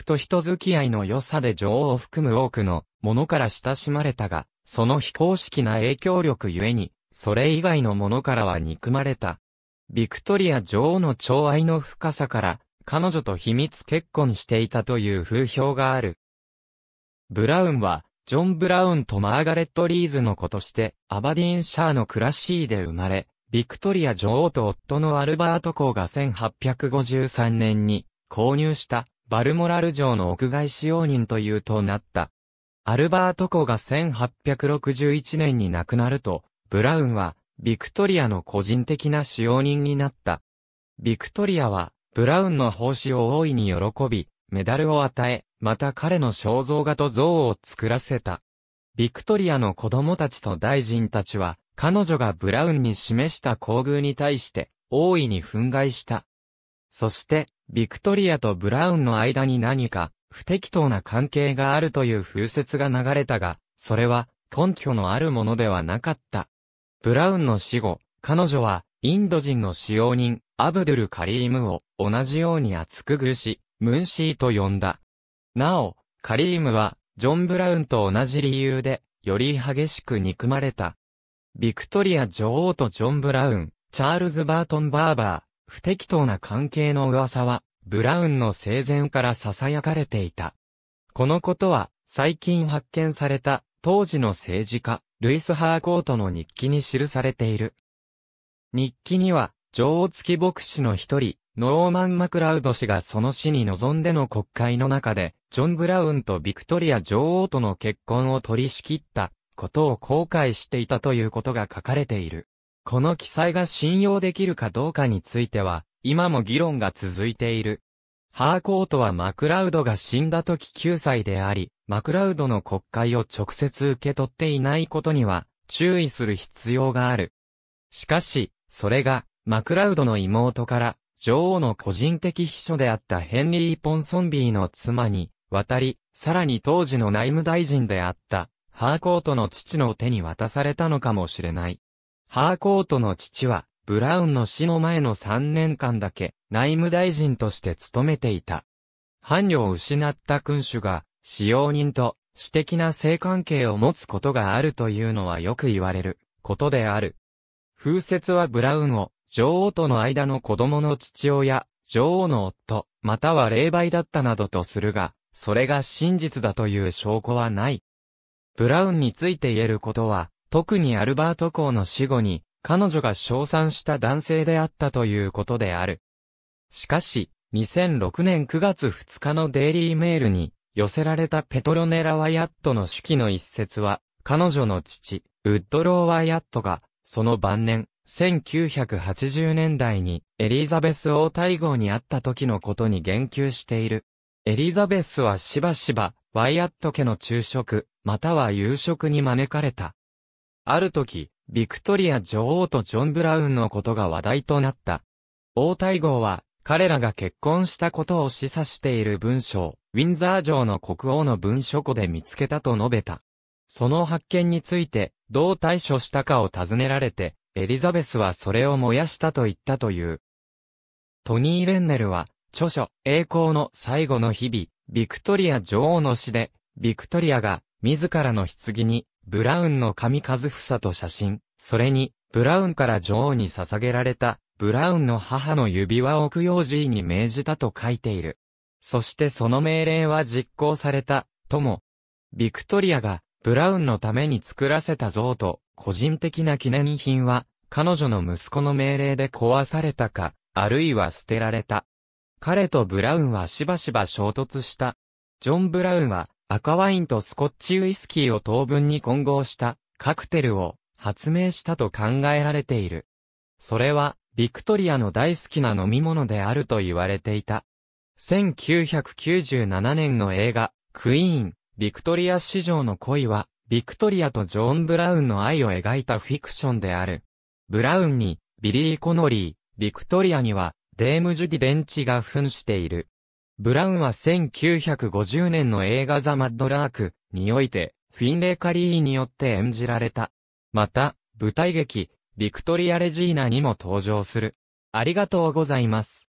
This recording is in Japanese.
格と人付き合いの良さで女王を含む多くのものから親しまれたが、その非公式な影響力ゆえに、それ以外のものからは憎まれた。ビクトリア女王の寵愛の深さから、彼女と秘密結婚していたという風評がある。ブラウンは、ジョン・ブラウンとマーガレット・リーズの子として、アバディン・シャーのクラシーで生まれ、ビクトリア女王と夫のアルバート公が1853年に購入したバルモラル城の屋外使用人というとなった。アルバート湖が1861年に亡くなると、ブラウンは、ビクトリアの個人的な使用人になった。ビクトリアは、ブラウンの奉仕を大いに喜び、メダルを与え、また彼の肖像画と像を作らせた。ビクトリアの子供たちと大臣たちは、彼女がブラウンに示した厚遇に対して、大いに憤慨した。そして、ビクトリアとブラウンの間に何か、不適当な関係があるという風説が流れたが、それは根拠のあるものではなかった。ブラウンの死後、彼女はインド人の使用人、アブドゥル・カリームを同じように厚くぐし、ムンシーと呼んだ。なお、カリームは、ジョン・ブラウンと同じ理由で、より激しく憎まれた。ビクトリア女王とジョン・ブラウン、チャールズ・バートン・バーバー、不適当な関係の噂は、ブラウンの生前から囁かれていた。このことは、最近発見された、当時の政治家、ルイス・ハーコートの日記に記されている。日記には、女王付き牧師の一人、ノーマン・マクラウド氏がその死に臨んでの国会の中で、ジョン・ブラウンとビクトリア女王との結婚を取り仕切ったことを後悔していたということが書かれている。この記載が信用できるかどうかについては、今も議論が続いている。ハーコートはマクラウドが死んだ時9歳であり、マクラウドの国会を直接受け取っていないことには注意する必要がある。しかし、それがマクラウドの妹から女王の個人的秘書であったヘンリー・ポンソンビーの妻に渡り、さらに当時の内務大臣であったハーコートの父の手に渡されたのかもしれない。ハーコートの父は、ブラウンの死の前の3年間だけ、内務大臣として務めていた。伴侶を失った君主が、使用人と、私的な性関係を持つことがあるというのはよく言われる、ことである。風説はブラウンを、女王との間の子供の父親、女王の夫、または霊媒だったなどとするが、それが真実だという証拠はない。ブラウンについて言えることは、特にアルバート公の死後に、彼女が称賛した男性であったということである。しかし、2006年9月2日のデイリーメールに寄せられたペトロネラ・ワイアットの手記の一節は、彼女の父、ウッドロー・ワイアットが、その晩年、1980年代にエリザベス王太后に会った時のことに言及している。エリザベスはしばしば、ワイアット家の昼食、または夕食に招かれた。ある時、ビクトリア女王とジョン・ブラウンのことが話題となった。王太后は、彼らが結婚したことを示唆している文章、ウィンザー城の国王の文書庫で見つけたと述べた。その発見について、どう対処したかを尋ねられて、エリザベスはそれを燃やしたと言ったという。トニー・レンネルは、著書、栄光の最後の日々、ビクトリア女王の詩で、ビクトリアが、自らの棺に、ブラウンの神和房と写真、それに、ブラウンから女王に捧げられた、ブラウンの母の指輪を供養寺に命じたと書いている。そしてその命令は実行された、とも。ビクトリアが、ブラウンのために作らせた像と、個人的な記念品は、彼女の息子の命令で壊されたか、あるいは捨てられた。彼とブラウンはしばしば衝突した。ジョン・ブラウンは、赤ワインとスコッチウイスキーを当分に混合したカクテルを発明したと考えられている。それは、ビクトリアの大好きな飲み物であると言われていた。1997年の映画、クイーン、ビクトリア史上の恋は、ビクトリアとジョーン・ブラウンの愛を描いたフィクションである。ブラウンに、ビリー・コノリー、ビクトリアには、デーム・ジュディ・デンチが扮している。ブラウンは1950年の映画ザ・マッド・ラークにおいて、フィンレイ・カリーによって演じられた。また、舞台劇、ビクトリア・レジーナにも登場する。ありがとうございます。